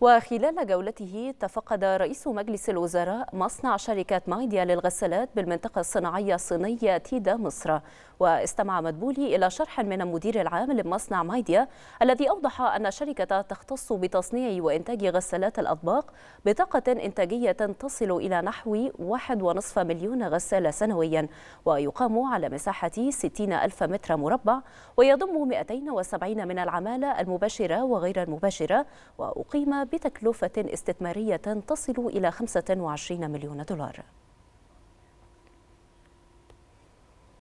وخلال جولته تفقد رئيس مجلس الوزراء مصنع شركة مايديا للغسالات بالمنطقة الصناعية الصينية تيدا مصر واستمع مدبولي إلى شرح من المدير العام لمصنع مايديا الذي أوضح أن الشركة تختص بتصنيع وإنتاج غسالات الأطباق بطاقة إنتاجية تصل إلى نحو 1.5 مليون غسالة سنويا ويقام على مساحة 60 ألف متر مربع ويضم 270 من العمالة المباشرة وغير المباشرة وأقيم بتكلفة استثمارية تصل إلى 25 مليون دولار